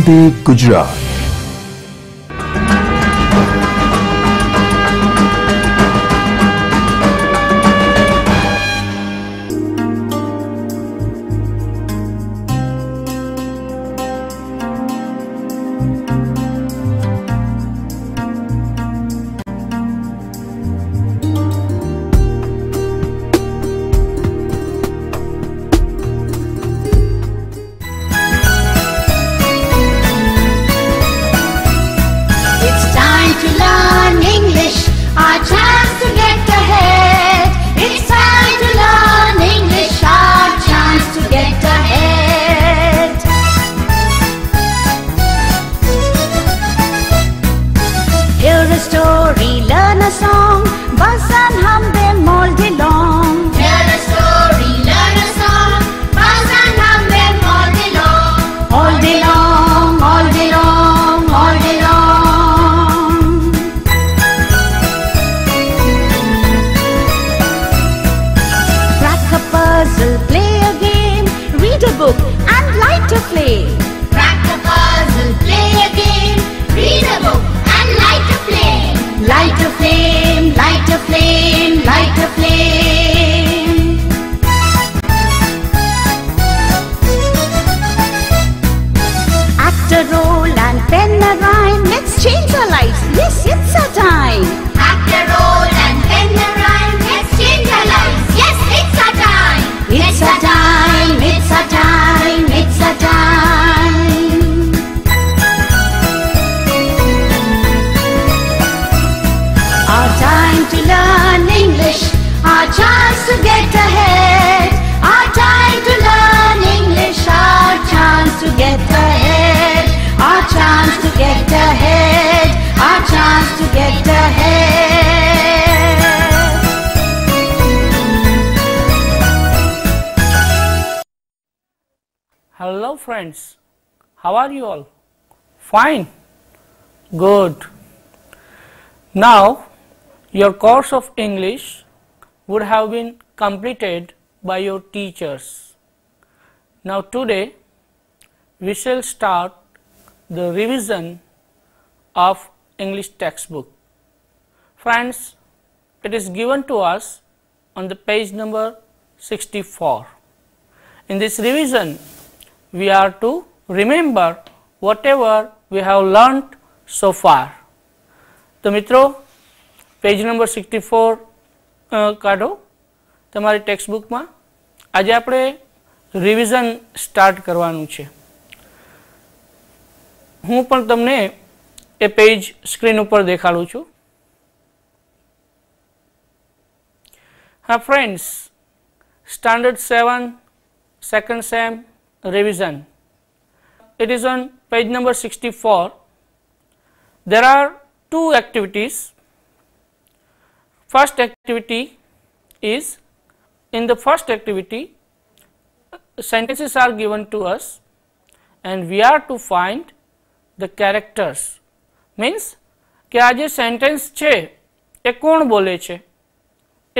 Vande Gujarat Let's change our lives. Yes, it's our time. Hello friends, how are you all? Fine, good. Now, your course of English would have been completed by your teachers. Now today, we shall start the revision of English textbook. Friends, it is given to us on the page number 64. In this revision, we are to remember whatever we have learnt so far. તો મિત્રો page number sixty four કાઢો તમારી ટેક્સ્ટબુકમાં આજે આપણે revision start કરવાનું છે હું પણ તમને એ પેજ સ્ક્રીન ઉપર દેખાડું છું હા friends standard seven second same revision. It is on page number 64. There are two activities. First activity is in the first activity sentences are given to us and we are to find the characters means sentence che, છે એ che બોલે છે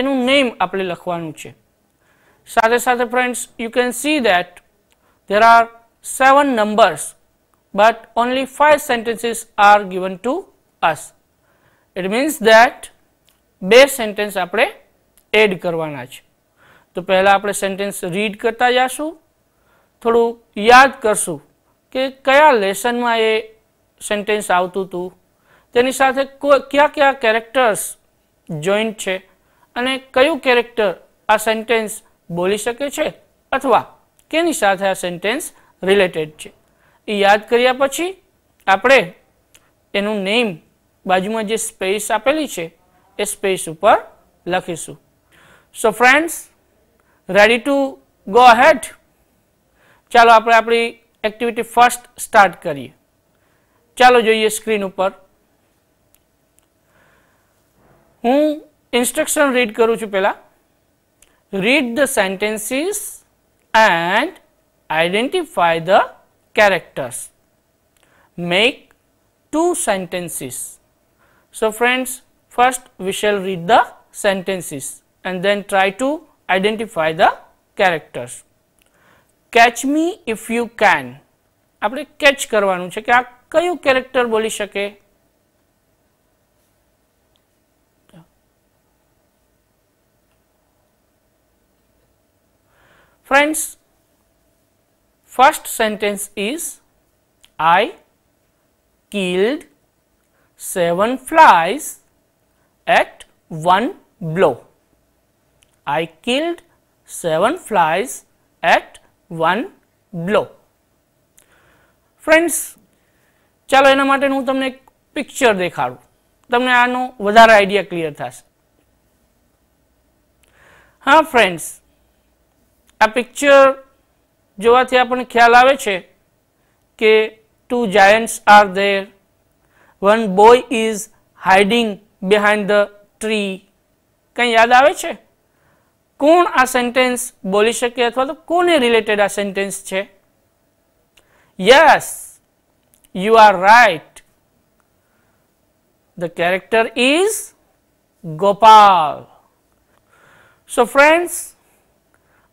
એનું name આપણે લખવાનું છે સાથે સાથે friends, you can see that. There are 7 numbers, but only 5 sentences are given to us. It means that બે સેન્ટેન્સ આપણે એડ કરવાના છે તો પહેલાં આપણે સેન્ટેન્સ રીડ કરતા જશું થોડું યાદ કરશું કે કયા લેસનમાં એ સેન્ટેન્સ આવતું હતું તેની સાથે કયા કયા કેરેક્ટર્સ જોઈન્ટ છે અને કયું કેરેક્ટર આ સેન્ટેન્સ બોલી શકે છે અથવા કેની સાથે આ સેન્ટેન્સ રિલેટેડ છે એ યાદ કર્યા પછી આપણે એનું નેમ બાજુમાં જે સ્પેસ આપેલી છે એ સ્પેસ ઉપર લખીશું so friends ready to go ahead ચાલો આપણે આપણી એક્ટિવિટી ફર્સ્ટ સ્ટાર્ટ કરીએ ચાલો જોઈએ સ્ક્રીન ઉપર હું ઇન્સ્ટ્રક્શન રીડ કરું છું પહેલાં read the sentences and identify the characters. Make two sentences. So, friends first we shall read the sentences and then try to identify the characters. Catch me if you can આપણે catch કરવાનું છે કે આ કયું character બોલી શકે Friends, first sentence is I killed seven flies at one blow. I killed seven flies at one blow. friends chalo ena mate nu તમને ek picture દેખાડું તમને આનો વધારે આઈડિયા ક્લિયર થશે હા ફ્રેન્ડ્સ આ પિક્ચર જોવાથી આપણને ખ્યાલ આવે છે કે two giants are there one boy is hiding behind the tree કંઈ યાદ આવે છે કોણ આ સેન્ટેન્સ બોલી શકે અથવા તો કોને રિલેટેડ આ સેન્ટેન્સ છે yes you are right the character is Gopal so friends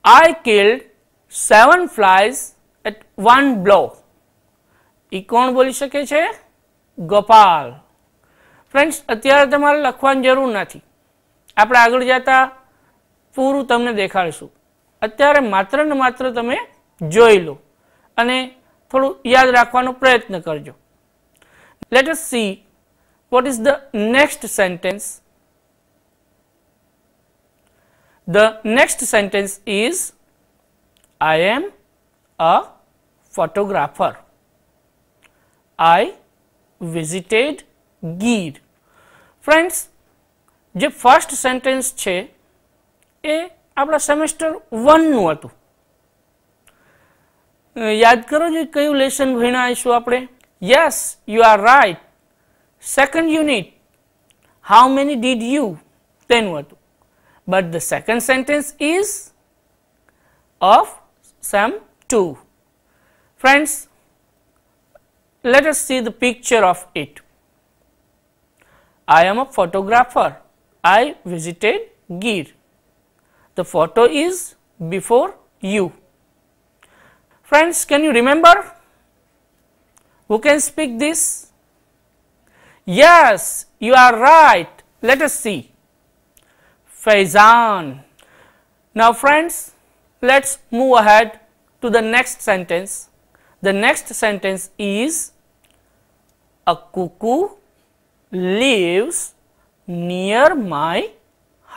I killed 7 flies at one blow. એ કોણ બોલી શકે છે ગોપાલ ફ્રેન્ડ્સ અત્યારે તમારે લખવાની જરૂર નથી આપણે આગળ જતા પૂરું તમને દેખાડશું અત્યારે માત્ર ને માત્ર તમે જોઈ લો અને થોડું યાદ રાખવાનો પ્રયત્ન કરજો let see what is the next sentence The next sentence is I am a photographer. I visited Gir. Friends, the first sentence is a. apna semester 1 no, hatu. યાદ કરો જે કયું લેસન ભણાઈશું આપણે yes you are right second unit how many did you but the second sentence is of sum 2. Friends, let us see the picture of it. I am a photographer. I visited Gir. The photo is before you. Friends, can you remember? Who can speak this? Yes, you are right. Let us see. Faizan. Now friends, let's move ahead to the next sentence. The next sentence is a cuckoo lives near my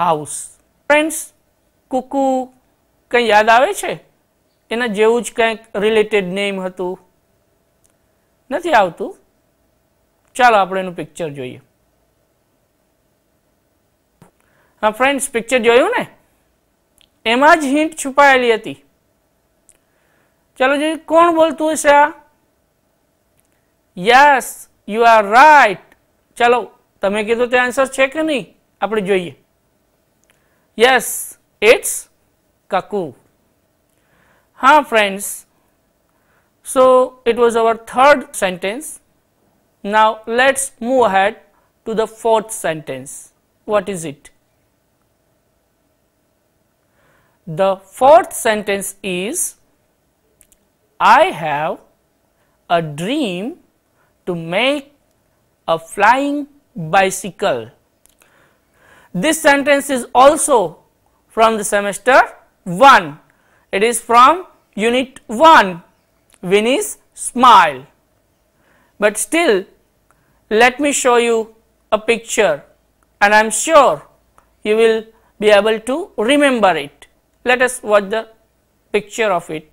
house. Friends, cuckoo કંઈ યાદ આવે છે એના જેવું જ કંઈક related name હતું નથી આવતું ચાલો આપણે એનું પિક્ચર જોઈએ હા ફ્રેન્ડ્સ પિક્ચર જોયું ને એમાં જ હિંટ છુપાયેલી હતી ચાલો જોઈએ કોણ બોલતું હશે આ યસ યુ આર રાઈટ ચાલો તમે કીધું તે આન્સર છે કે નહીં આપણે જોઈએ યસ ઇટ્સ કાકુ હા friends so it was our third sentence now let's move ahead to the fourth sentence what is it The fourth sentence is I have a dream to make a flying bicycle. This sentence is also from the semester 1. It is from unit 1 Winnie's smile. But still let me show you a picture and I am sure you will be able to remember it. Let us watch the picture of it.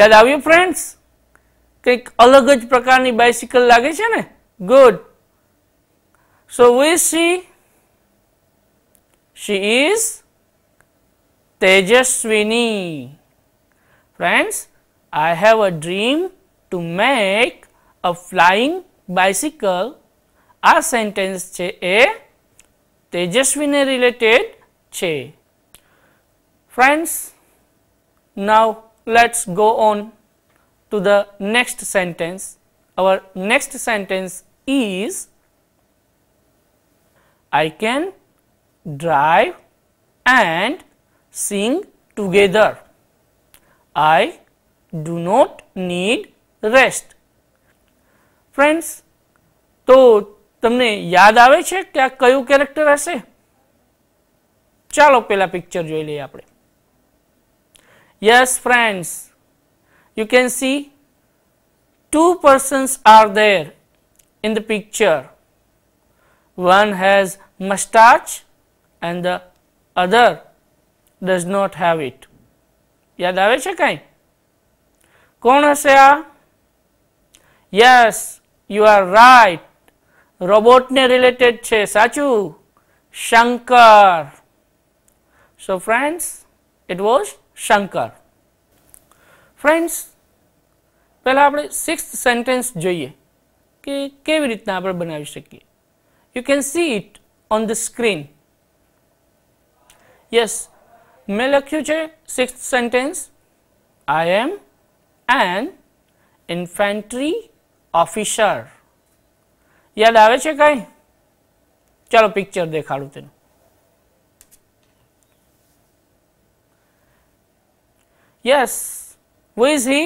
યાદ આવ્યું friends કંઈક અલગ જ bicycle, bicycle લાગે છે Good. So we see, she is Tejaswini. Friends, I have a dream to make a flying bicycle. sentence sentence a Tejaswini-related. Che. Friends, now let's go on to the next sentence. Our next sentence is I can drive and sing together. I do not need rest. Friends, તો તમને याद આવે क्या કે character કયું character ચાલો પેલા picture જોઈ લઈએ આપણે yes friends you can see two persons are there in the picture one has mustache and the other does not have it યાદ આવે છે કાંઈ કોણ હશે આ યસ યુ આર રાઈટ રોબોટને રિલેટેડ છે સાચું Shankar So, friends it was Shankar. Friends પહેલા આપણે સિક્સ્થ સેન્ટેન્સ જોઈએ કે કેવી રીતના આપણે બનાવી શકીએ you can see it on the screen yes મેં લખ્યું છે sixth sentence I am an infantry officer યાદ આવે છે કાંઈ ચાલો પિક્ચર દેખાડું તેનું Yes, who is he?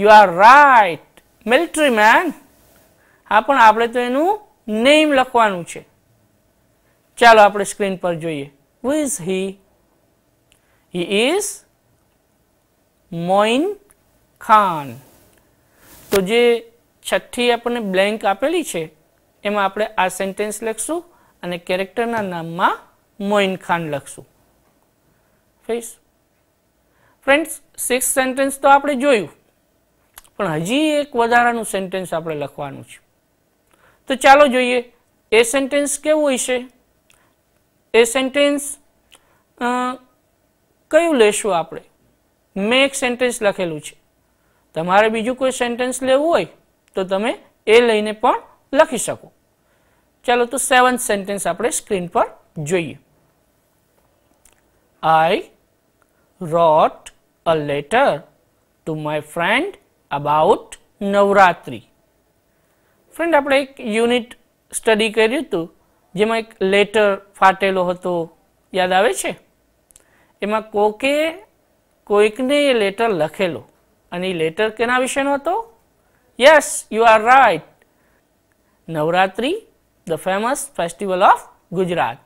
You are right, military man. હા પણ આપણે તો એનું નેમ લખવાનું છે ચાલો આપણે સ્ક્રીન પર જોઈએ who is he he is Moin Khan તો જે છઠ્ઠી આપણને બ્લેન્ક આપેલી છે એમાં આપણે આ સેન્ટેન્સ લખશું અને કેરેક્ટરના નામમાં મોઇન ખાન લખશું ફેસ ફ્રેન્ડ્સ સિક્સ સેન્ટેન્સ તો આપણે જોયું પણ હજી એક વધારાનું સેન્ટેન્સ આપણે લખવાનું છે તો ચાલો જોઈએ એ સેન્ટેન્સ કેવું હશે એ સેન્ટેન્સ કયું લેશું આપણે મેં એક સેન્ટેન્સ લખેલું છે તમારે બીજું કોઈ સેન્ટેન્સ લેવું હોય તો તમે એ લઈને પણ લખી શકો ચાલો તો સેવન્થ સેન્ટેન્સ આપણે સ્ક્રીન પર જોઈએ I wrote a letter to my friend about Navratri. Friend આપણે એક યુનિટ સ્ટડી કર્યું હતું જેમાં એક લેટર ફાટેલો હતો યાદ આવે છે એમાં કોકે કોઈકને એ લેટર લખેલો અને એ લેટર કેના વિશેનો હતો yes you are right Navratri the famous festival of Gujarat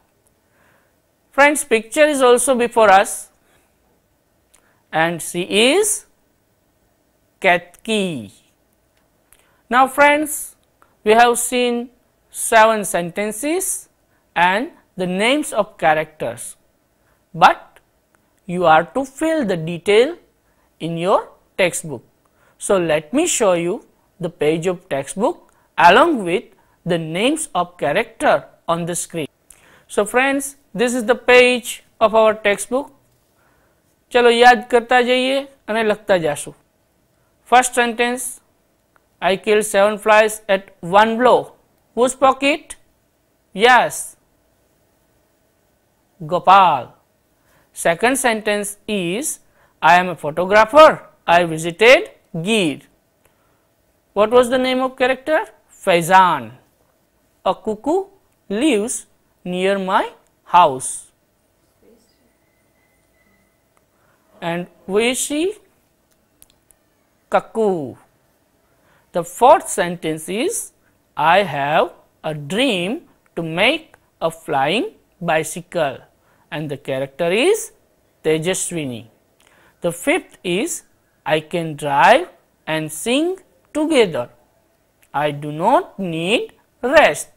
friends picture is also before us and she is Katki. Now friends, we have seen 7 sentences and the names of characters, but you are to fill the detail in your textbook. So, let me show you the page of textbook along with the names of character on the screen. So, friends this is the page of our textbook ચલો યાદ કરતા જઈએ અને લખતા જશું first sentence I kill seven flies at one blow whose pocket yes Gopal second sentence is I am a photographer I visited Gir what was the name of character faizan a cuckoo lives near my house and Ueshi Kaku. The fourth sentence is I have a dream to make a flying bicycle and the character is Tejaswini. The fifth is I can drive and sing together. I do not need rest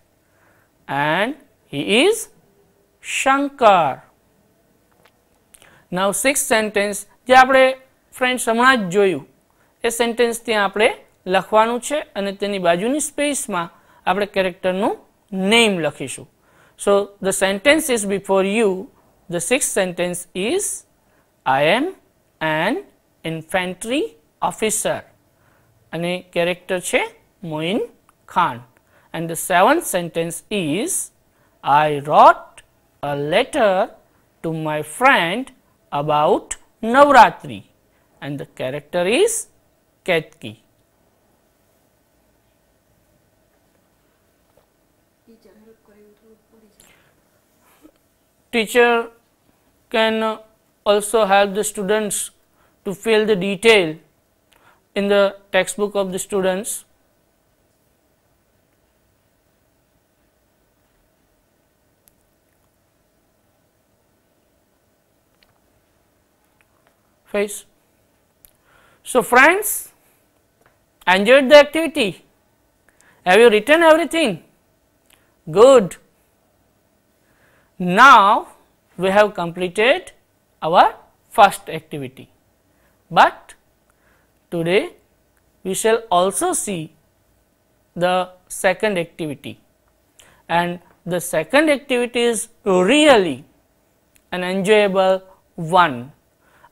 and he is Shankar. Now six sentence જે આપણે friends હમણાં જ જોયું એ sentence ત્યાં આપણે લખવાનું છે અને તેની બાજુની સ્પેસમાં આપણે કેરેક્ટરનું નેમ લખીશું so the sentence is before you the six sentence is I am an infantry officer અને કેરેક્ટર છે Moin Khan and the seventh sentence is I wrote a letter to my friend about Navratri and the character is Ketki. Teacher can also help the students to fill the detail in the textbook of the students guys. So, friends enjoyed the activity, have you written everything? Good. Now, we have completed our first activity, but today we shall also see the second activity and the second activity is really an enjoyable one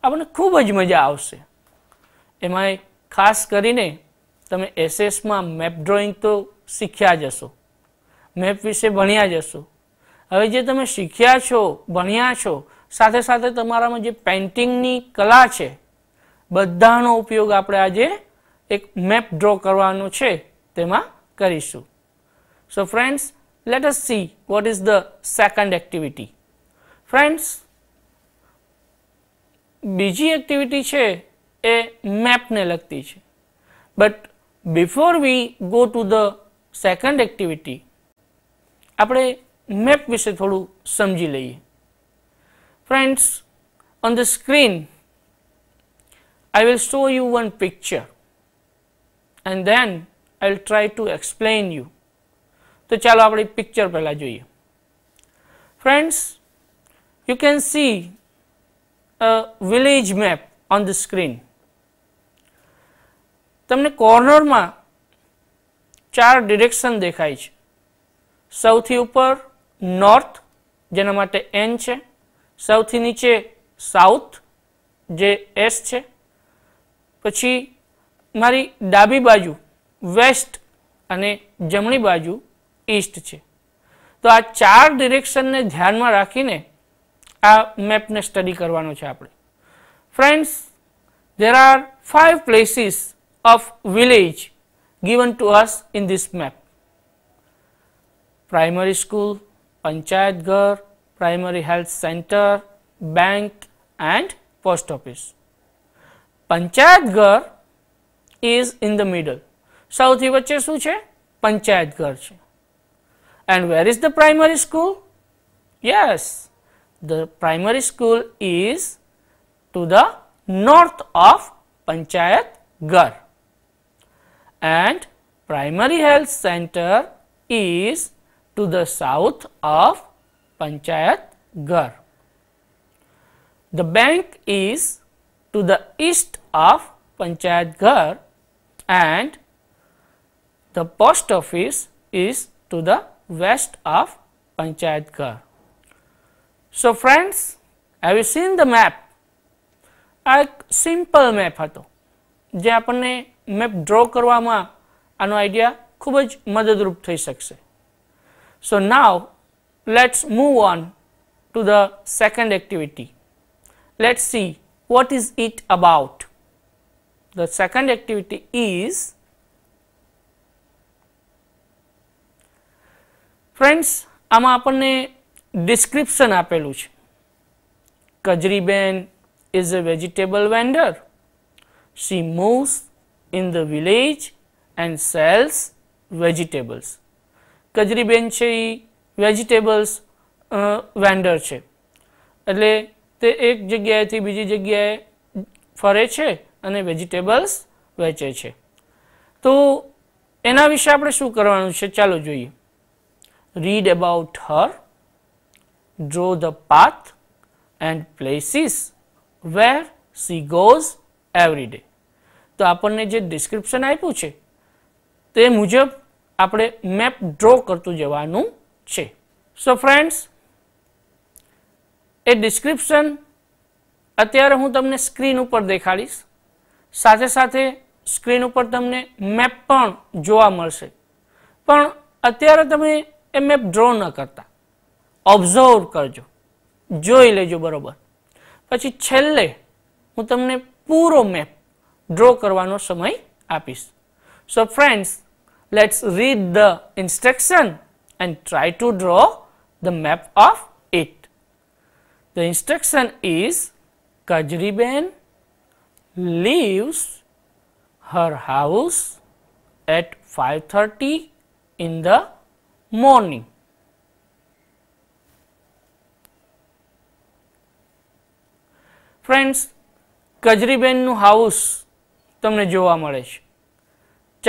આપણને ખૂબ જ મજા આવશે એમાં ખાસ કરીને તમે એસએસમાં map drawing તો શીખ્યા જ હશો મેપ વિશે ભણ્યા જ હશો હવે જે તમે શીખ્યા છો ભણ્યા છો સાથે સાથે તમારામાં જે પેઇન્ટિંગની કલા છે બધાનો ઉપયોગ આપણે આજે એક મેપ ડ્રો કરવાનો છે તેમાં કરીશું so friends let us see what is the second activity. Friends, બીજી એક્ટિવિટી છે એ મેપને લગતી છે but before we go to the second activity આપણે મેપ વિશે થોડું સમજી લઈએ friends on the screen I will show you one picture and then I will try to explain you. તો ચાલો આપણે પિક્ચર પહેલાં જોઈએ friends you can see a village map on the screen તમને કોર્નરમાં ચાર ડિરેક્શન દેખાય છે સૌથી ઉપર નોર્થ જેના માટે એન છે સૌથી નીચે સાઉથ જે એસ છે પછી મારી ડાબી બાજુ વેસ્ટ અને જમણી બાજુ ઈસ્ટ છે તો આ ચાર ડિરેક્શનને ધ્યાનમાં રાખીને આ મેપને સ્ટડી કરવાનો છે આપણે friends there are five places of village given to us in this map primary school panchayat primary health center bank and post office panchayat is in the middle સૌથી વચ્ચે શું છે પંચાયત ઘર છે and where is the primary school yes the primary school is to the north of Panchayat Gar and primary health center is to the south of Panchayat Gar. The bank is to the east of Panchayat Gar and the post office is to the west of Panchayat Gar. So, friends have you seen the map આ એક simple map હતો જે આપણને map draw કરવામાં આનો idea ખૂબ જ મદદરૂપ થઈ શકશે so now let's move on to the second activity let's see what is it about the second activity is friends આમાં આપણને ડિસ્ક્રિપ્શન આપેલું છે Kajriben is a vegetable vendor She moves in the village and sells vegetables Kajriben છે એ vegetables vendor છે એટલે તે એક જગ્યાએથી બીજી જગ્યાએ ફરે છે અને વેજીટેબલ્સ વેચે છે તો એના વિશે આપણે શું કરવાનું છે ચાલો જોઈએ read about her draw the path and places where she goes every day. તો આપણને જે ડિસ્ક્રિપ્શન આપ્યું છે તે મુજબ આપણે મેપ ડ્રો કરતું જવાનું છે સો ફ્રેન્ડ્સ એ ડિસ્ક્રિપ્શન અત્યારે હું તમને સ્ક્રીન ઉપર દેખાડીશ સાથે સાથે સ્ક્રીન ઉપર તમને મેપ પણ જોવા મળશે પણ અત્યારે તમે એ મેપ ડ્રો ન કરતા ઓબ્ઝર્વ કરજો જોઈ લેજો બરાબર પછી છેલ્લે હું તમને પૂરો મેપ ડ્રો કરવાનો સમય આપીશ so friends let's read the instruction and try to draw the map of it the instruction is Kajriben leaves her house at 5.30 in the morning. Friends કજરીબેનનું હાઉસ તમને જોવા મળે છે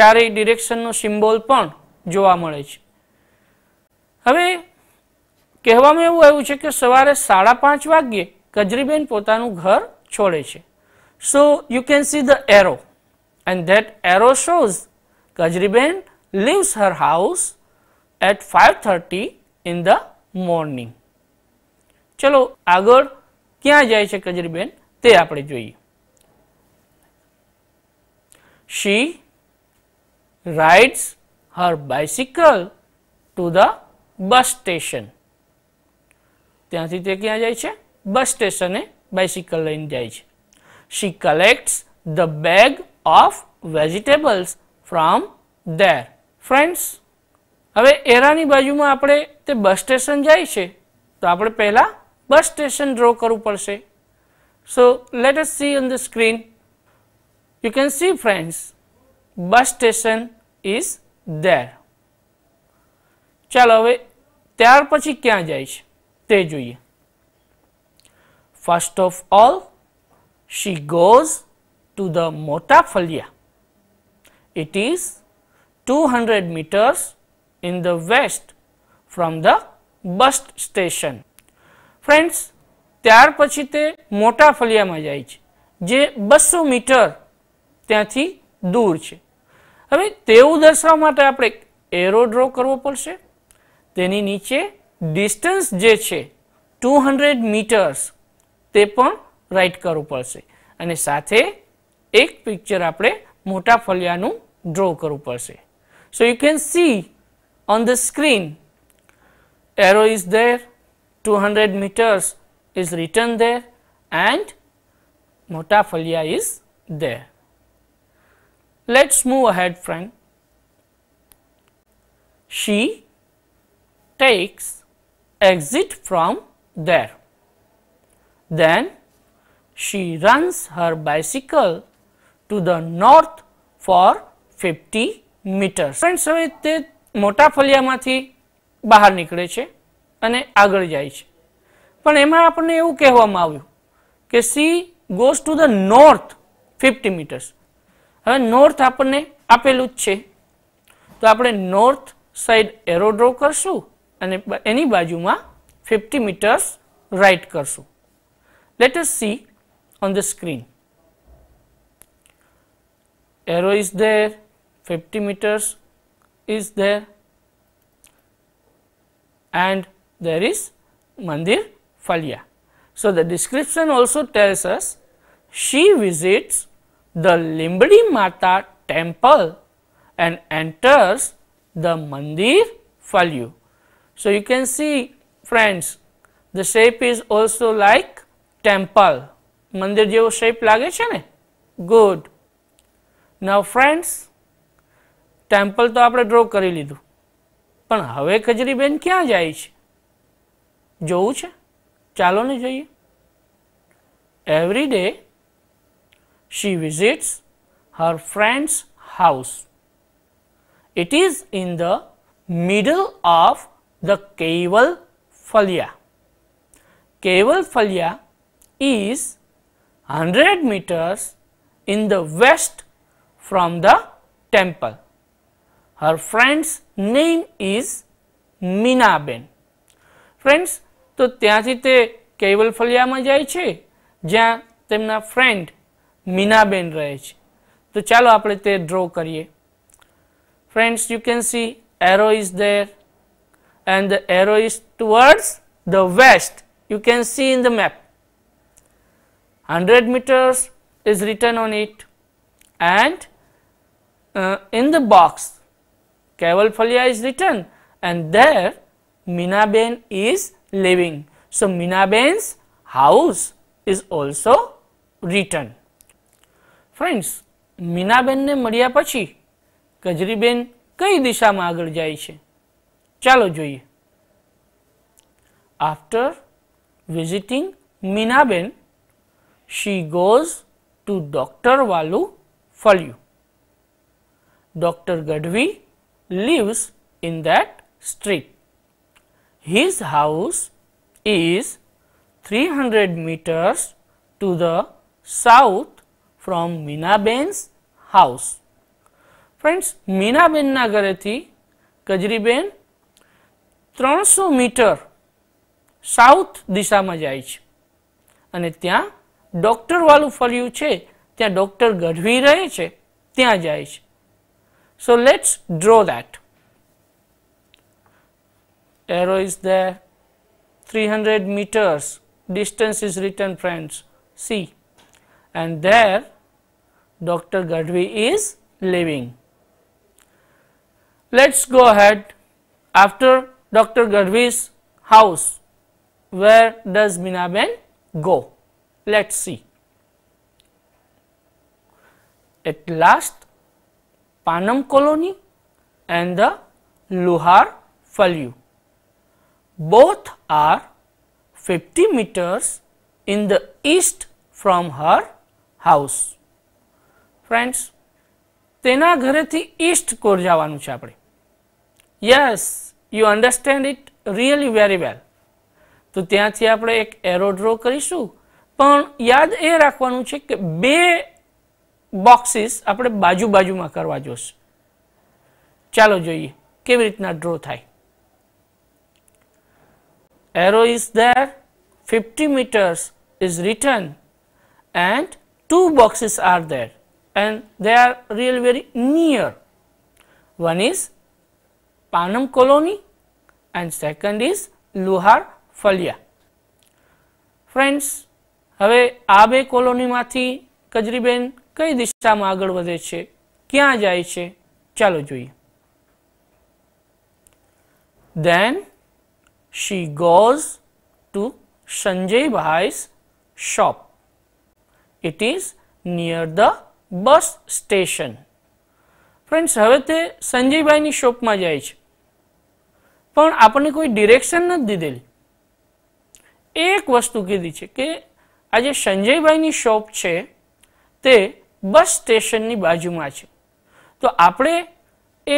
ચારેય ડિરેક્શનનો સિમ્બોલ પણ જોવા મળે છે હવે કહેવામાં એવું આવ્યું છે કે સવારે સાડા પાંચ વાગ્યે કજરીબેન પોતાનું ઘર છોડે છે so you can see the arrow and that arrow shows Kajriben leaves her house at five thirty in the morning ચલો આગળ ક્યાં જાય છે કજરીબેન તે આપણે જોઈએ she rides her bicycle to the bus station ત્યાંથી તે ક્યાં જાય છે બસ સ્ટેશને બાઇસિકલ લઈને જાય છે she collects the bag of vegetables from there friends હવે એરાની બાજુમાં આપણે તે બસ સ્ટેશન જાય છે તો આપણે પહેલાં bus station draw karu parse. So, let us see on the screen. You can see friends, bus station is there. Chalo ave, tyar pachi kya jai chhe? First of all, she goes to the Mota Falia. It is 200 meters in the west from the bus station. Friends ત્યાર પછી તે મોટા ફળિયામાં જાય છે જે બસો metre ત્યાંથી દૂર છે હવે તેવું દર્શાવવા માટે આપણે એરો ડ્રો કરવો પડશે તેની નીચે ડિસ્ટન્સ જે છે ટુ હંડ્રેડ મીટર્સ તે પણ રાઈટ કરવું પડશે અને સાથે એક પિક્ચર આપણે મોટા ફળિયાનું ડ્રો કરવું પડશે so you can see on the screen arrow is there 200 meters is written there and motafolia is there. Let us move ahead friend. She takes exit from there. Then she runs her bicycle to the north for 50 meters. Friends હવે તે મોટા ફલિયામાંથી બહાર નીકળે છે અને આગળ જાય છે પણ એમાં આપણને એવું કહેવામાં આવ્યું કે she goes to the north fifty meters હવે નોર્થ આપણને આપેલું જ છે તો આપણે નોર્થ સાઈડ એરો ડ્રો કરશું અને એની બાજુમાં ફિફ્ટી મીટર્સ રાઇટ કરશું let us see on the screen arrow is there fifty meters is there and there is Mandir Phalya. So, the description also tells us she visits the Limbadi Mata temple and enters the Mandir Phalyu. So, you can see friends the shape is also like temple Mandir જેવો shape લાગે Good. Now, friends, temple temple તો આપણે draw કરી લીધું પણ હવે ખજરીબેન ક્યાં જાય છે જવું છે ચાલો ને જઈએ she visits her friend's house. It is in the middle of the Keval Falia. Keval Falia is 100 meters in the west from the temple. Her friend's name is Minaben. Friends, તો ત્યાંથી તે કેવલ ફલિયામાં જાય છે જ્યાં તેમના ફ્રેન્ડ મીનાબેન રહે છે તો ચાલો આપણે તે ડ્રો કરીએ friends you can see arrow is there and the arrow is towards the west you can see in the map hundred meters is written on it and in the box box Keval Falia is written and there Minaben living. So, Mina Ben's house is also written. Friends, Mina Ben ne maria pachi, Kajri Ben kai disha ma agar Chalo joi. After visiting Mina Ben, she goes to Dr. Walu Falyu. Dr. Gadvi lives in that street his house is 300 meters to the south from Minaben's house. Friends, Minaben Nagarati, Kajriben, 300 meter south Disama Jaich. અને doctor doctor વાળું che? છે ત્યાં doctor Gadhvi રહે છે ત્યાં જાય છે so let's draw arrow is there 300 meters distance is written friends C and there Dr. Gadvi is living. Let us go ahead after Dr. Gadvi's house where does Minaben go? Let us see. At last Panam colony and the Luhar Value. Both are 50 meters in the east from her house. Friends, તેના ઘરેથી East core જવાનું છે આપણે yes you understand it really very well તો ત્યાંથી આપણે એક arrow draw કરીશું પણ યાદ એ રાખવાનું છે કે બે બોક્સિસ આપણે બાજુ બાજુમાં કરવા જોશે ચાલો જોઈએ કેવી રીતના ડ્રો થાય arrow is there, 50 meters is written and two boxes are there and they are really very near. One is Panam colony and second is Luhar Falia. Friends, હવે આ બે કોલોનીમાંથી કજરીબેન કઈ દિશામાં આગળ વધે છે ક્યાં જાય છે ચાલો જોઈએ then she goes to Sanjay Bhai's shop. It is near the bus station. Friends હવે તે સંજયભાઈની શોપમાં જાય છે પણ આપણને કોઈ ડિરેક્શન નથી દીધેલી એક વસ્તુ કીધી છે કે આ જે સંજયભાઈની શોપ છે તે બસ સ્ટેશનની બાજુમાં છે તો આપણે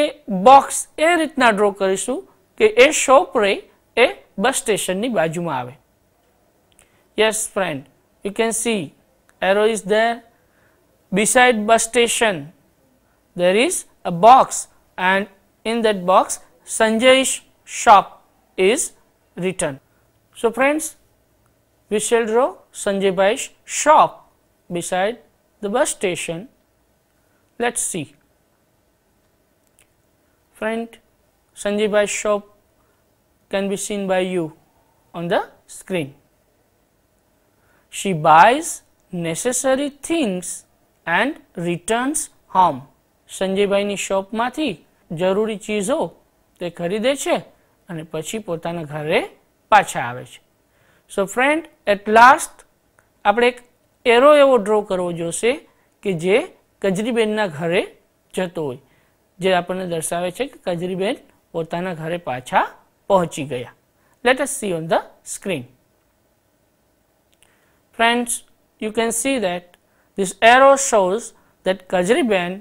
એ બોક્સ એ રીતના ડ્રો કરીશું કે એ શોપ રહી એ બસ સ્ટેશનની બાજુમાં આવે Yes, friend, you can see arrow is there beside bus station there is a box and in that box Sanjay's shop is written. So, friends we shall draw Sanjay's shop beside the bus station. Let us see. Friend Sanjay's shop can be seen by you on the screen. She buys necessary things and returns home. સંજયભાઈની શોપમાંથી જરૂરી ચીજો તે ખરીદે છે અને પછી પોતાના ઘરે પાછા આવે છે સો ફ્રેન્ડ એટ લાસ્ટ આપણે એક એરો એવો ડ્રો કરવો જોશે કે જે કજરીબેનના ઘરે જતો હોય જે આપણને દર્શાવે છે કે કજરીબેન પોતાના ઘરે પાછા પહોંચી ગયા let us see on the screen friends you can see that this arrow shows that Kajriban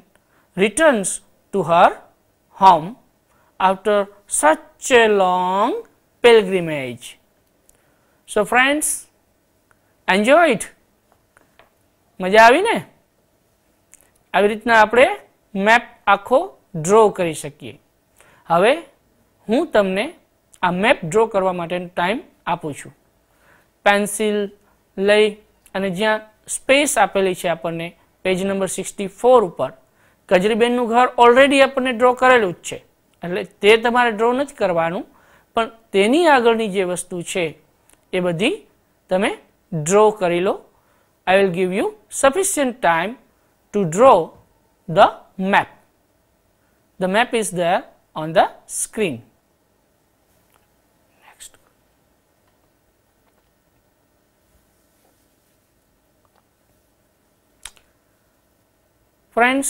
returns to her home after such a long pilgrimage. So, friends enjoy it મજા આવી ને આવી રીતના આપણે મેપ આખો ડ્રો કરી શકીએ હવે હું તમને આ મેપ ડ્રો કરવા માટે ટાઈમ આપું છું પેન્સિલ લઈ અને જ્યાં સ્પેસ આપેલી છે આપણને પેજ નંબર સિક્સટી ફોર ઉપર કજરીબેનનું ઘર ઓલરેડી આપણને ડ્રો કરેલું જ છે એટલે તે તમારે ડ્રો નથી કરવાનું પણ તેની આગળની જે વસ્તુ છે એ બધી તમે ડ્રો કરી લો I will give you sufficient time to draw the map the map is there on the screen Friends,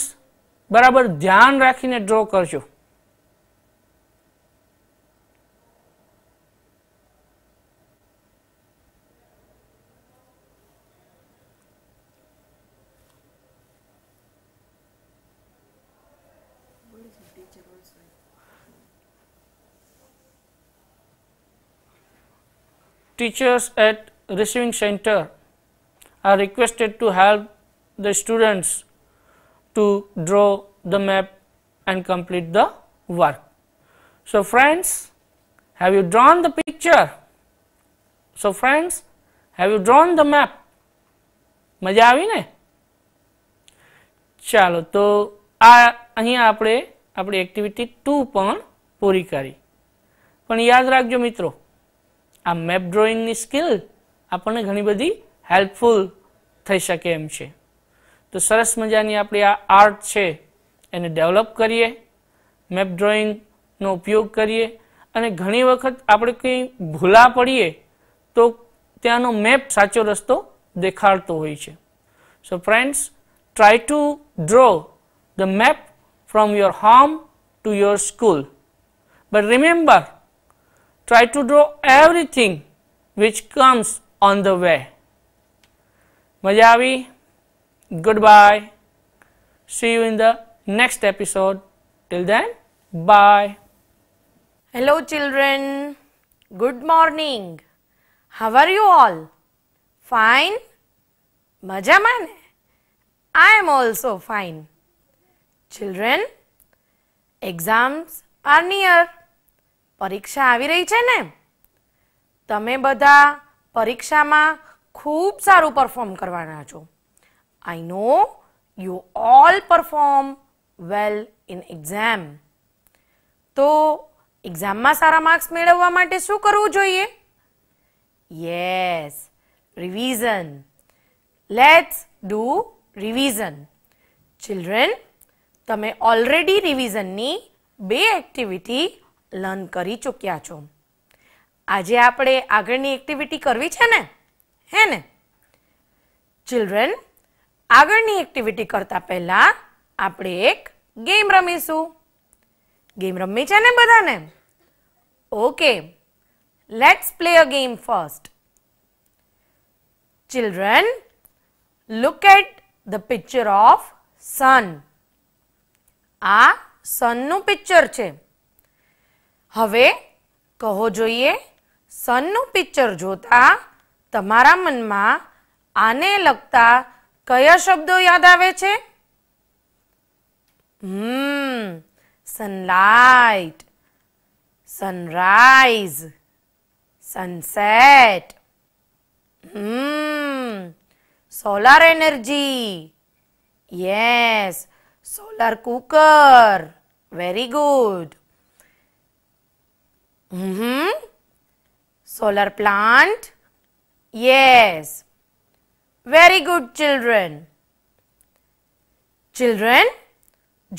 બરાબર ધ્યાન રાખીને draw teachers at receiving center are requested to help the students to draw the map and complete the work. So, friends have you drawn the picture? So, friends have you drawn the map? મજા આવી ને ચાલો તો આ અહીં આપણે આપણી activity two પણ પૂરી કરી પણ યાદ રાખજો મિત્રો આ મેપ ડ્રોઈંગની સ્કિલ આપણને ઘણી બધી હેલ્પફુલ થઈ શકે એમ છે તો સરસ મજાની આપણી આ આર્ટ છે એને ડેવલપ કરીએ મેપ ડ્રોઈંગનો ઉપયોગ કરીએ અને ઘણી વખત આપણે કંઈ ભૂલા પડીએ તો ત્યાંનો મેપ સાચો રસ્તો દેખાડતો હોય છે so friends try to draw the map from your home to your school but remember try to draw everything which comes on the way મજા આવી Goodbye. See you in the next episode. Till then, bye. Hello, children. Good morning. How are you all? Fine? Majaman. I am also fine. Children, exams are near. પરીક્ષા આવી રહી છે ને તમે બધા પરીક્ષામાં ખૂબ સારું perform કરવાના છો I know you all perform well in exam. તો એક્ઝામમાં સારા માર્ક્સ મેળવવા માટે શું કરવું જોઈએ yes revision let's do revision children તમે ઓલરેડી રિવિઝનની બે એક્ટિવિટી લર્ન કરી ચૂક્યા છો આજે આપણે આગળની એક્ટિવિટી કરવી છે ને હે ને ચિલ્ડ્રન આગળની એક્ટિવિટી કરતા પહેલા આપણે એક ગેમ રમીશું ગેમ રમી છે ને બધાને okay let's play a game first children look at the picture of sun આ સનનું પિક્ચર છે હવે કહો જોઈએ સનનું પિક્ચર જોતા તમારા મનમાં આને લગતા કયા શબ્દો યાદ આવે છે hmm sunlight sunrise sunset hmm solar energy yes solar cooker very good hmm solar plant yes very good children children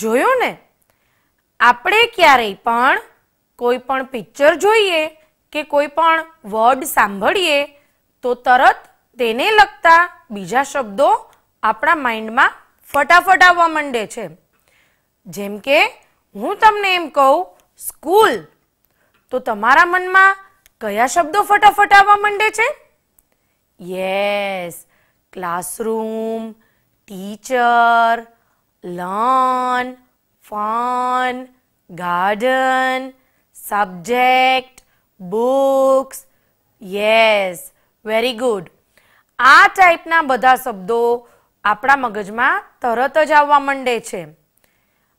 જોયું ને આપણે ક્યારેય પણ કોઈ પણ પિક્ચર જોઈએ કે કોઈ પણ વર્ડ સાંભળીએ તો તરત તેને લગતા બીજા શબ્દો આપણા માઇન્ડમાં ફટાફટ આવવા માંડે છે જેમ કે હું તમને એમ કહું સ્કૂલ તો તમારા મનમાં કયા શબ્દો ફટાફટ આવવા માંડે છે yes classroom teacher learn fun garden subject books yes very good આ ટાઈપના બધા શબ્દો આપણા મગજમાં તરત જ આવવા માંડે છે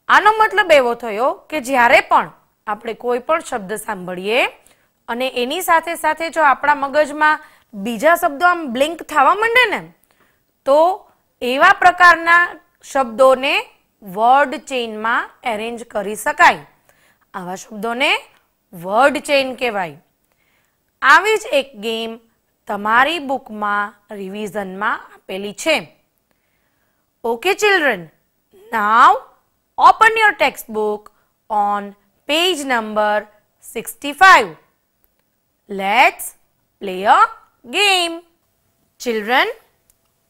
આનો મતલબ એવો થયો કે જ્યારે પણ આપણે કોઈ પણ શબ્દ સાંભળીએ અને એની સાથે સાથે જો આપણા મગજમાં બીજા શબ્દો આમ બ્લિંક થવા માંડે ને તો એવા પ્રકારના શબ્દોને વર્ડ ચેઇનમાં એરેન્જ કરી શકાય આવા શબ્દોને વર્ડ ચેઇન કહેવાય આવી જ એક ગેમ તમારી બુકમાં રિવિઝનમાં આપેલી છે okay children now open your text book on page number sixty five let's play a game children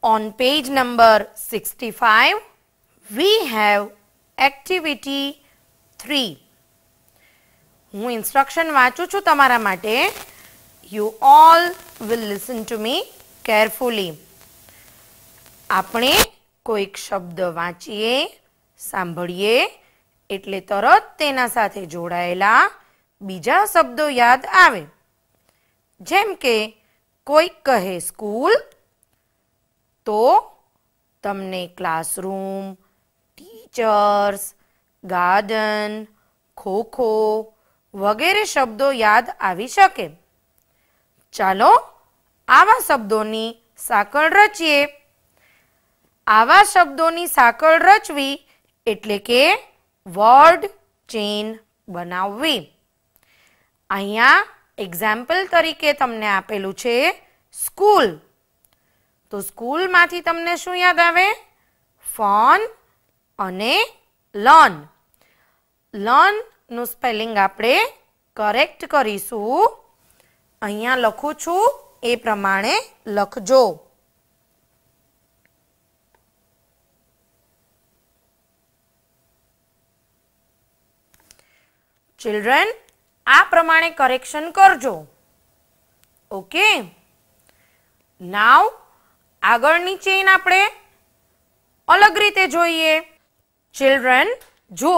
On page number 65, we have activity 3. હું ઇન્સ્ટ્રક્શન વાંચું છું તમારા માટે you all will listen to me carefully આપણે કોઈક શબ્દ વાંચીએ સાંભળીએ એટલે તરત તેના સાથે જોડાયેલા બીજા શબ્દો યાદ આવે જેમ કે કોઈક કહે સ્કૂલ તો તમને ક્લાસરૂમ ટીચર્સ ગાર્ડન ખોખો વગેરે શબ્દો યાદ આવી શકે ચાલો આવા શબ્દોની સાંકળ રચીએ આવા શબ્દોની સાંકળ રચવી એટલે કે વર્ડ ચેન બનાવવી અહીંયા એક્ઝામ્પલ તરીકે તમને આપેલું છે સ્કૂલ તો સ્કૂલમાંથી તમને શું યાદ આવે ફોન અને લોન લર્નનું સ્પેલિંગ આપણે કરેક્ટ કરીશું અહીંયા લખું છું એ પ્રમાણે લખજો ચિલ્ડ્રન આ પ્રમાણે કરેક્શન કરજો ઓકે નાવ આગળની ચેઇન આપણે અલગ રીતે જોઈએ ચિલ્ડ્રન જુઓ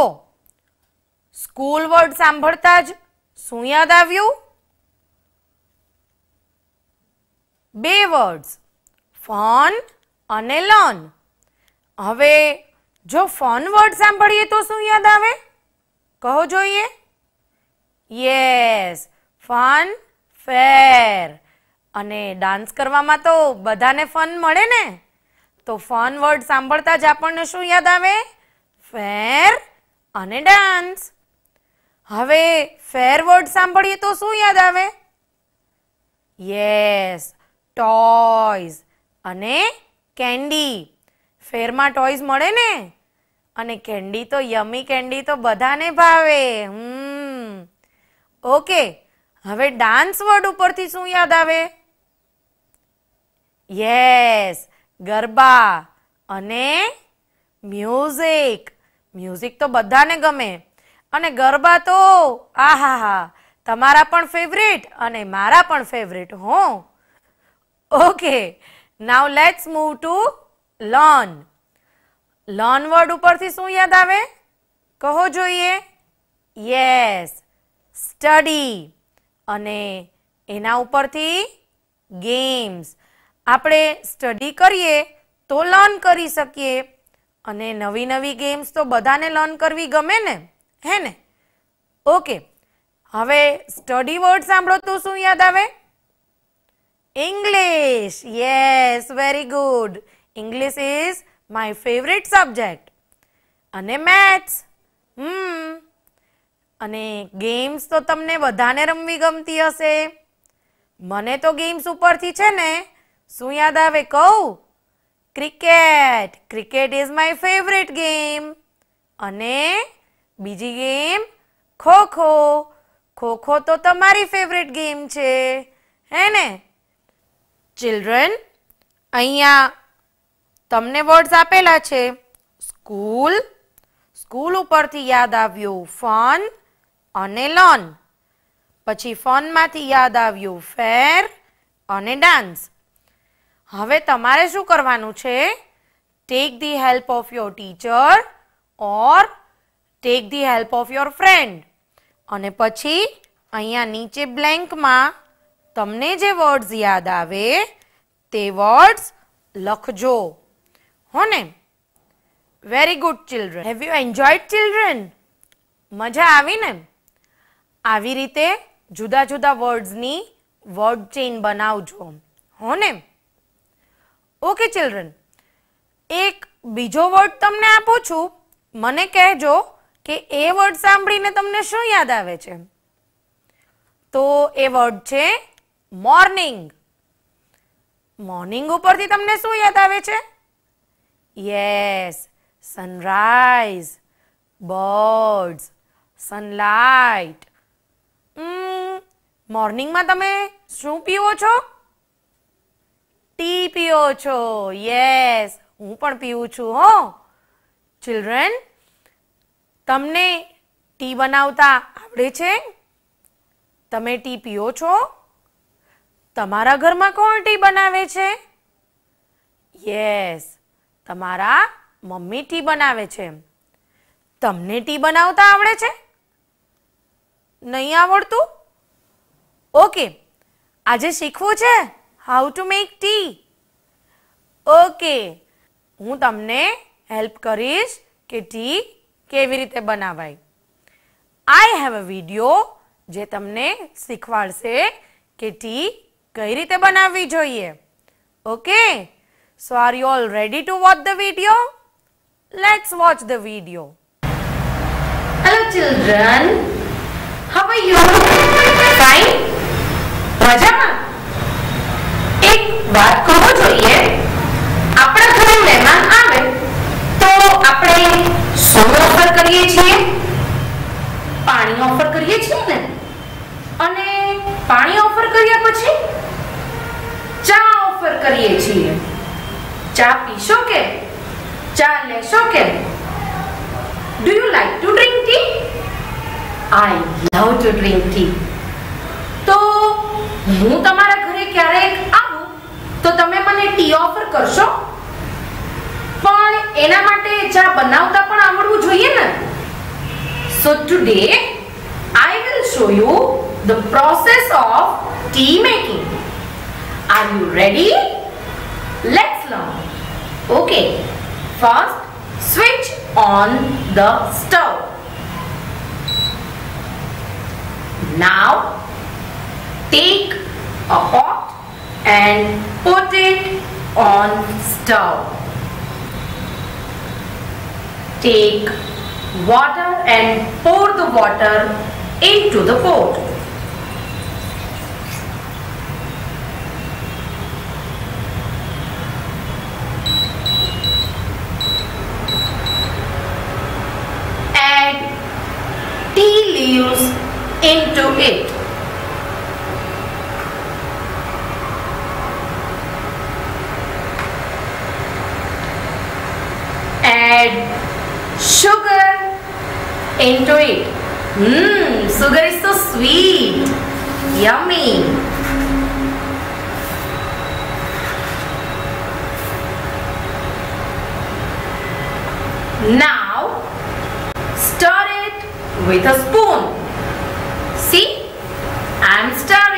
સ્કૂલ વર્ડ સાંભળતા જ શું યાદ આવ્યું બે વર્ડ્સ ફોન અને લોન હવે જો ફોન વર્ડ સાંભળીએ તો શું યાદ આવે કહો જોઈએ યસ ફન ફેર અને ડાન્સ કરવામાં તો બધાને ફન મળે ને તો ફન વર્ડ સાંભળતા જ આપણને શું યાદ આવે ફેર અને ડાન્સ હવે ફેર વર્ડ સાંભળીએ તો શું યાદ આવે યસ ટોય અને કેન્ડી ફેરમાં ટોયઝ મળે ને અને કેન્ડી તો યમી કેન્ડી તો બધાને ભાવે હમ ઓકે હવે ડાન્સ વર્ડ ઉપરથી શું યાદ આવે યસ ગરબા અને મ્યુઝિક મ્યુઝિક તો બધાને ગમે અને ગરબા તો આહા હા તમારા પણ ફેવરેટ અને મારા પણ ફેવરેટ હો okay now let's move to loan loan word ઉપરથી શું યાદ આવે કહો જોઈએ યસ સ્ટડી અને એના ઉપરથી ગેમ્સ આપણે સ્ટડી કરીએ તો લર્ન કરી શકીએ અને નવી નવી ગેમ્સ તો બધાને લર્ન કરવી ગમે ને હે ને ઓકે હવે સ્ટડી વર્ડ સાંભળો તો શું યાદ આવે English yes very good English is my favourite subject અને મેથ્સ હમ અને ગેમ્સ તો તમને બધાને રમવી ગમતી હશે મને તો ગેમ્સ ઉપરથી છે ને શું યાદ આવે કહું cricket cricket is my favourite game અને બીજી ગેમ ખો ખો ખો ખો તો તમારી ફેવરેટ ગેમ છે હે ને ચિલ્ડ્રન અહીંયા તમને વર્ડ્સ આપેલા છે સ્કૂલ સ્કૂલ ઉપરથી યાદ આવ્યું ફન અને લોન પછી ફનમાંથી યાદ આવ્યું ફેર અને ડાન્સ હવે તમારે શું કરવાનું છે take the help of your teacher or take the help of your friend અને પછી અહીંયા નીચે બ્લેન્કમાં તમને જે વર્ડ્સ યાદ આવે તે વર્ડ્સ લખજો હો ને very good children have you enjoyed children મજા આવી ને આવી રીતે જુદા જુદા વર્ડ્સની વર્ડ ચેઇન બનાવજો હો ને ઓકે ચિલ્ડ્રન એક બીજો વર્ડ તમને આપું છું મને કહેજો કે એ વર્ડ સાંભળીને તમને શું યાદ આવે છે તો એ વર્ડ છે મોર્નિંગ મોર્નિંગ ઉપરથી તમને શું યાદ આવે છે યસ સનરાઈઝ બર્ડ્સ સનલાઇટ મોર્નિંગમાં તમે શું પીવો છો ટી પીઓ છો યસ હું પણ પીવું છું હો ચિલ્ડ્રન તમને ટી બનાવતા આવડે છે તમે ટી પીઓ છો તમારા ઘરમાં કોણ ટી બનાવે છે યસ તમારા મમ્મી ટી બનાવે છે તમને ટી બનાવતા આવડે છે નહીં આવડતું ઓકે આજે શીખવું છે how to make tea okay हूँ तमने हेल्प करीश के टी केव रीते बनावाय आई हेव अ वीडियो जे तमने शीखवाड़े कि टी कई रीते बनावी जो okay so are you all ready to watch the video let's watch the video hello children how are you fine मजा વાત કરવો જોઈએ આપણા ઘરે મહેમાન આવે તો આપણે સોનું ઓફર કરીએ છીએ પાણી ઓફર કરીએ છીએ ને અને પાણી ઓફર કર્યા પછી ચા ઓફર કરીએ છીએ ચા પીશો કે ચા લેશો કે do you like to drink tea I love to drink tea તો હું તમારા ઘરે ક્યારેક તો તમે મને ટી ઓફર કરશો પણ એના માટે ચા બનાવતા પણ આવડવું જોઈએ ને so today I will show you the process of tea making are you ready let's learn okay first switch on the stove now take a pot and put it on stove. Take water and pour the water into the pot. Add tea leaves into it. add sugar into it. Mmm, sugar is so sweet. Yummy. Now, stir it with a spoon. See, I am stirring.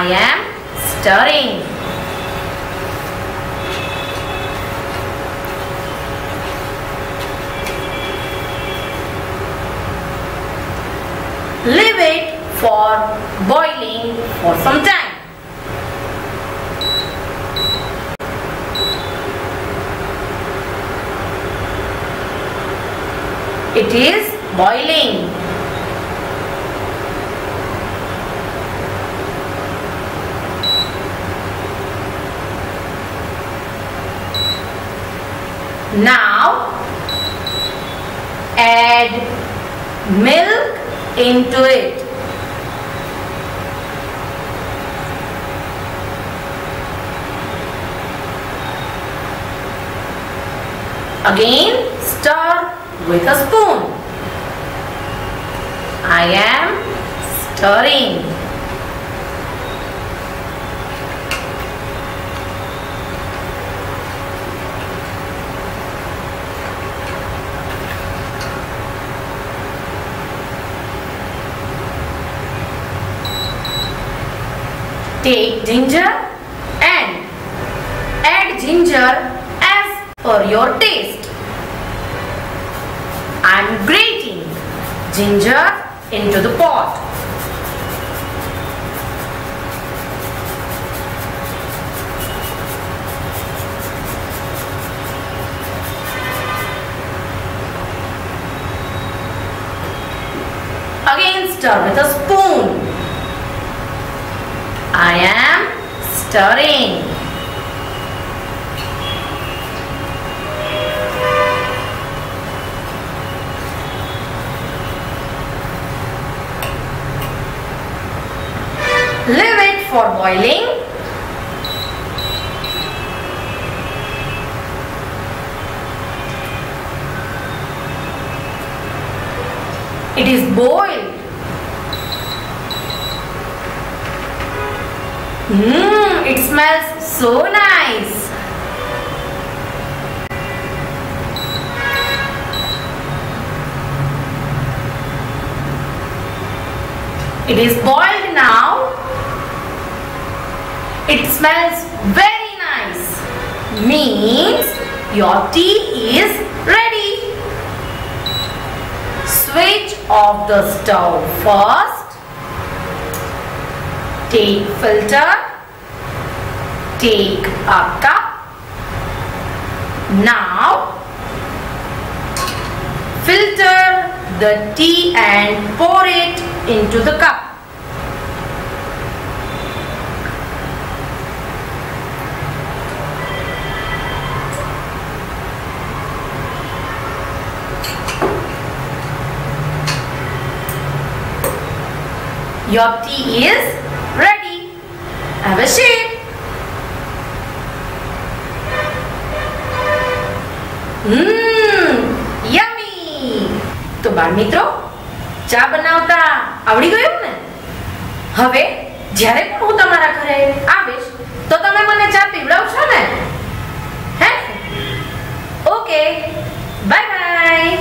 I am stirring. Leave it for boiling for some time. It is boiling. Now add milk into it. Again stir with a spoon. I am stirring. Take ginger and add ginger as per your taste. I am grating ginger into the pot. Again stir with a spoon. I am stirring. Leave it for boiling. It is boiled Mmm, it smells so nice. It is boiled now. It smells very nice. Means your tea is ready. Switch off the stove first take filter take cup. now filter the tea and pour it into the cup Your tea is Have a sheep. Mmm, yummy. તો બાળ મિત્રો ચા બનાવતા આવડી ગયું ને હવે જ્યારે પણ હું તમારા ઘરે આવીશ તો તમે મને ચા પીવડાવશો ને હે okay bye bye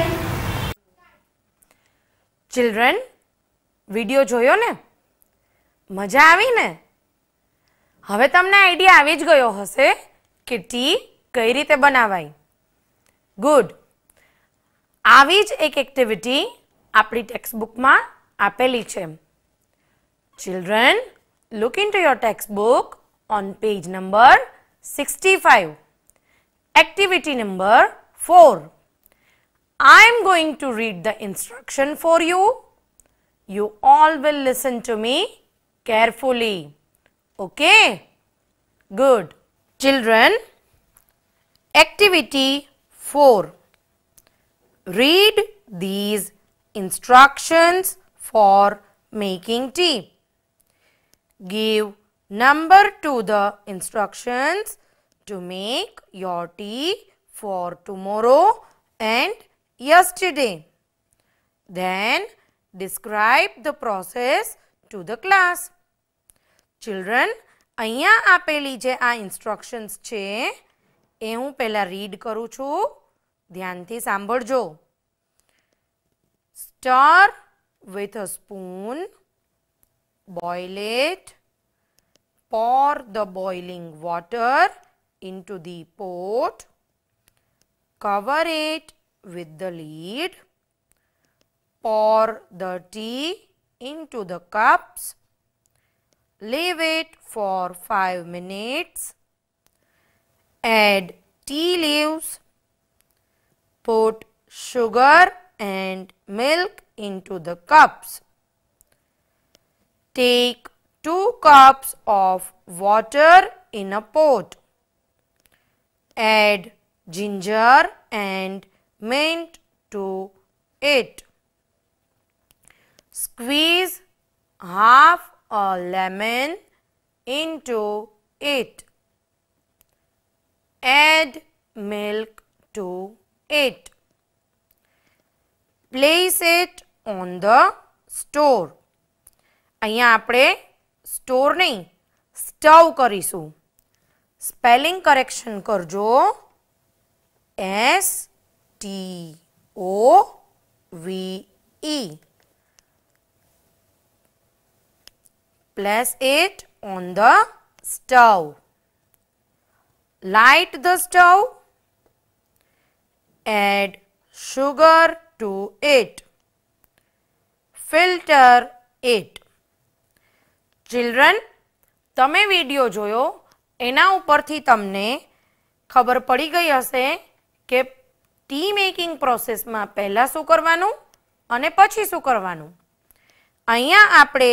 children video જોયો ને મજા આવી ને હવે તમને આઈડિયા આવી જ ગયો હશે કે ટી કઈ રીતે બનાવાય ગુડ આવી જ એક એક્ટિવિટી આપણી ટેક્સ્ટબુકમાં આપેલી છે children look into your textbook on page number sixty five activity number four I am going to read the instruction for you you all will listen to me carefully. Okay? Good. Children, activity 4. Read these instructions for making tea. Give number to the instructions to make your tea for tomorrow and yesterday. Then describe the process to the class. Children અહીંયા આપેલી જે આ instructions છે એ હું પહેલાં read કરું છું ધ્યાનથી સાંભળજો સ્ટર with a spoon, boil it, pour the boiling water into the pot, cover it with the lid, pour the tea into the cups Leave it for 5 minutes. Add tea leaves. Put sugar and milk into the cups. Take 2 cups of water in a pot. Add ginger and mint to it. Squeeze half a lemon into it. Add milk to it. Place it on the store. અહીંયા આપણે store નહીં stove કરીશું spelling correction કરજો S T O V E Place it on the stove light the stove add sugar to it. Filter it. Children તમે video જોયો એના ઉપરથી તમને ખબર પડી ગઈ હશે કે ટી મેકિંગ પ્રોસેસમાં પહેલાં શું કરવાનું અને પછી શું કરવાનું અહીંયા આપણે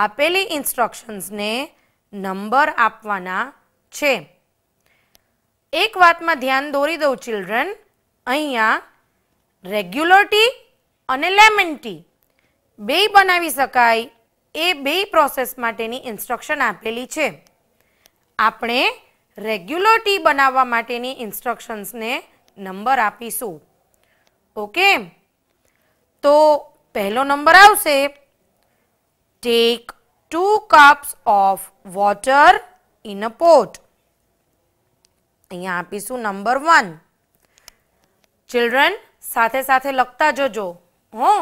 આપેલી ઇન્સ્ટ્રક્શન્સને નંબર આપવાના છે એક વાતમાં ધ્યાન દોરી દઉં ચિલ્ડ્રન અહીંયા રેગ્યુલર ટી અને લેમન ટી બે બનાવી શકાય એ બે પ્રોસેસ માટેની ઇન્સ્ટ્રક્શન આપેલી છે આપણે રેગ્યુલર ટી બનાવવા માટેની ઇન્સ્ટ્રક્શન્સને નંબર આપીશું ઓકે તો પહેલો નંબર આવશે Take 2 cups of water in a pot. અહીંયા આપીશું નંબર વન ચિલ્ડ્રન સાથે સાથે લખતા જજો હો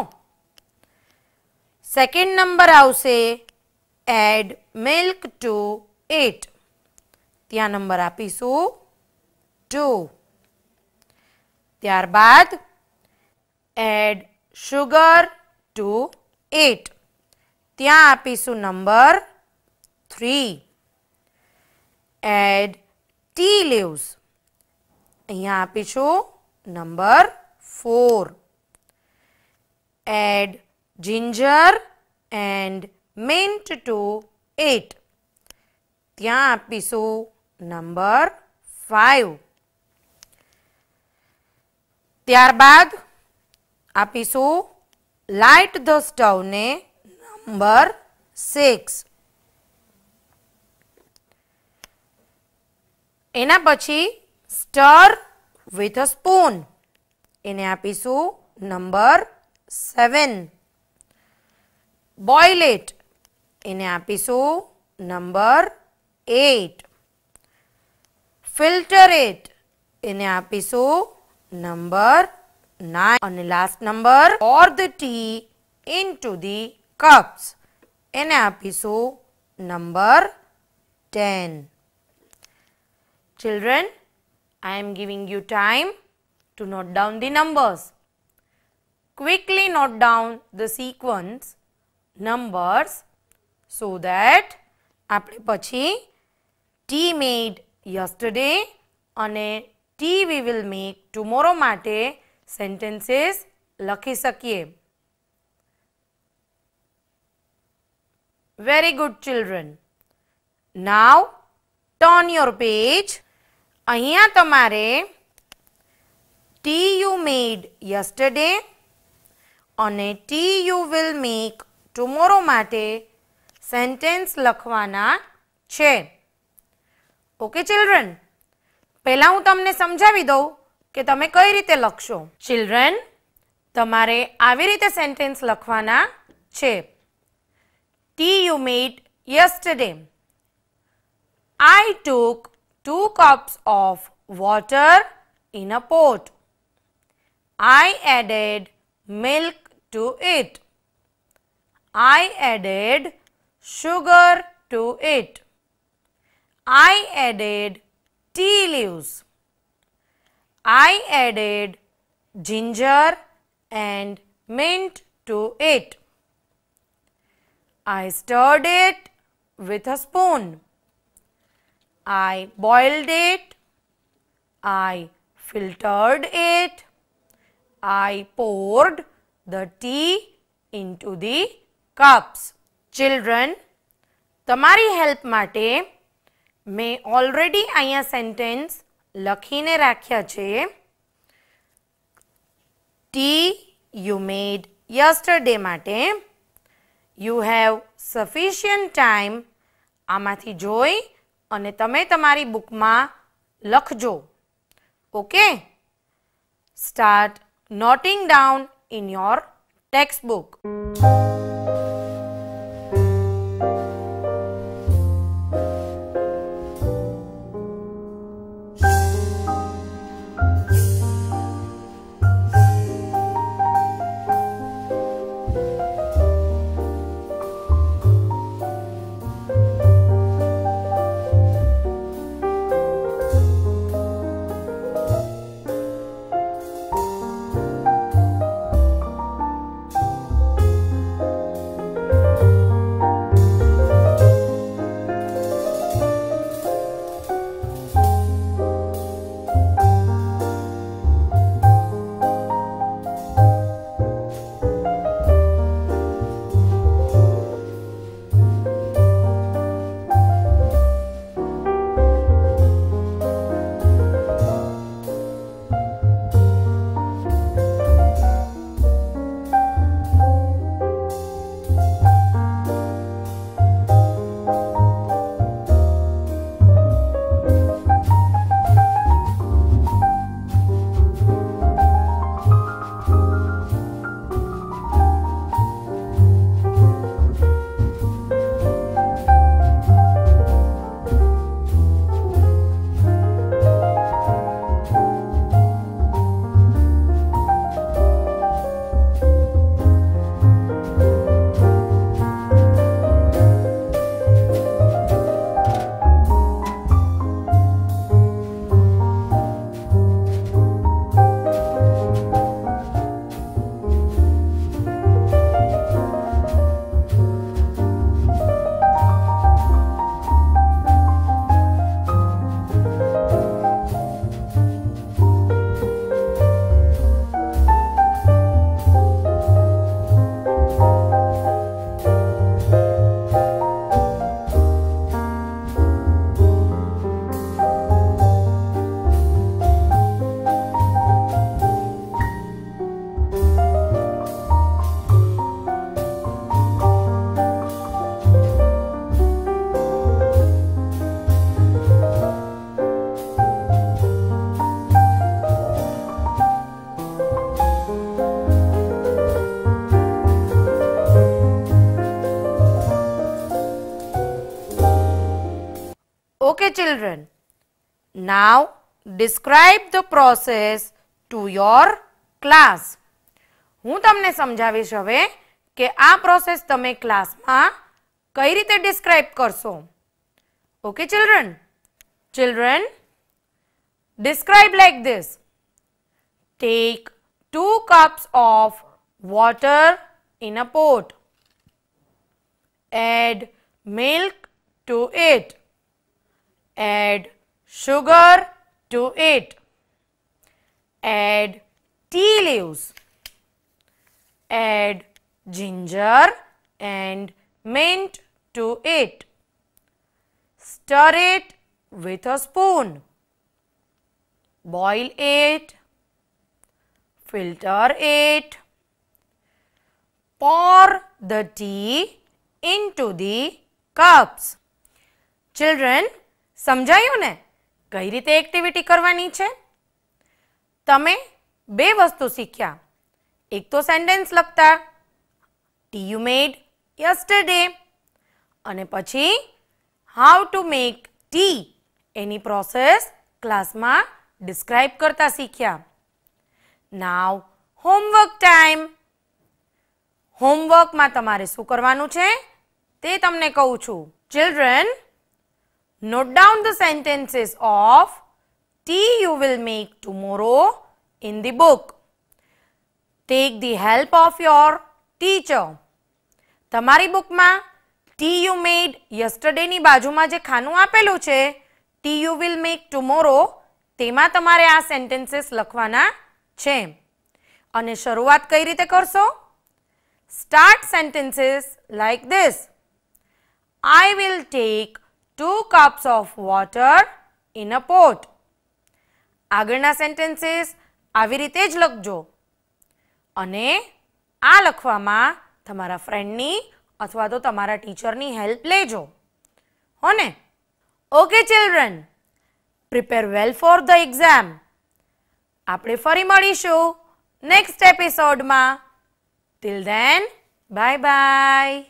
સેકન્ડ નંબર આવશે એડ મિલ્ક ટુ એટ ત્યાં નંબર આપીશું ટુ ત્યારબાદ એડ સુગર ટુ એટ ત્યાં આપીશું number three add tea leaves અહીંયા આપીશું number four add ginger and mint to it ત્યાં આપીશું નંબર ફાઇવ ત્યારબાદ આપીશું લાઇટ ધ સ્ટવને number 6 એના પછી સ્ટર વિથ અ સ્પૂન એને આપીશું નંબર સેવન બોઇલ ઇટ એને આપીશું નંબર એટ ફિલ્ટર ઇટ એને આપીશું નંબર નાઇન અને last number or the tea into the cups in episode number 10. Children, I am giving you time to note down the numbers. Quickly note down the sequence numbers so that apne pachi tea made yesterday ane tea we will make tomorrow mate sentences lakhi sakye. Very good children now turn your page અહીંયા તમારે tea you made yesterday અને tea you will make tomorrow માટે sentence લખવાના છે okay children પહેલાં હું તમને સમજાવી દઉં કે તમે કઈ રીતે લખશો ચિલ્ડ્રન તમારે આવી રીતે સેન્ટેન્સ લખવાના છે tea you made yesterday. I took 2 cups of water in a pot. I added milk to it. I added sugar to it. I added tea leaves. I added ginger and mint to it. I stirred it with a spoon. I boiled it. I filtered it. I poured the tea into the cups. Children, તમારી help માટે મેં already અહીંયા sentence લખીને રાખ્યા છે tea you made yesterday માટે you have sufficient time આમાંથી જોઈ અને તમે તમારી બુકમાં લખજો okay start noting down in your text book describe the process to your class હું તમને સમજાવીશ હવે કે આ પ્રોસેસ તમે ક્લાસમાં કઈ રીતે ડિસ્ક્રાઇબ કરશો okay children children describe like this take two cups of water in a pot. Add milk to it. Add sugar to it. Add tea leaves. Add ginger and mint to it. Stir it with a spoon. Boil it. Filter it. Pour the tea into the cups. Children, સમજાયું ને કઈ રીતે activity કરવાની છે તમે બે વસ્તુ શીખ્યા એક તો સેન્ટેન્સ લખતા ટી યુ મેડ યસ્ટરડે અને પછી હાઉ ટુ મેક ટી એની પ્રોસેસ ક્લાસમાં ડિસ્ક્રાઇબ કરતા શીખ્યા નાવ હોમવર્ક ટાઈમ હોમવર્કમાં તમારે શું કરવાનું છે તે તમને કહું છું children Note down the sentences of tea you will make tomorrow in the book. Take the help of your teacher. તમારી બુકમાં ટી યુ મેડ યસ્ટરડેની બાજુમાં જે ખાનું આપેલું છે tea you will make tomorrow તેમાં તમારે આ સેન્ટેન્સીસ લખવાના છે અને શરૂઆત કઈ રીતે કરશો start sentences like this I will take 2 cups of water in a pot આગળના સેન્ટેન્સીસ આવી રીતે જ લખજો અને આ લખવામાં તમારા ફ્રેન્ડની અથવા તો તમારા ટીચરની હેલ્પ લેજો હોને okay children prepare well for the exam આપણે ફરી મળીશું નેક્સ્ટ એપિસોડમાં ટિલ ધેન બાય બાય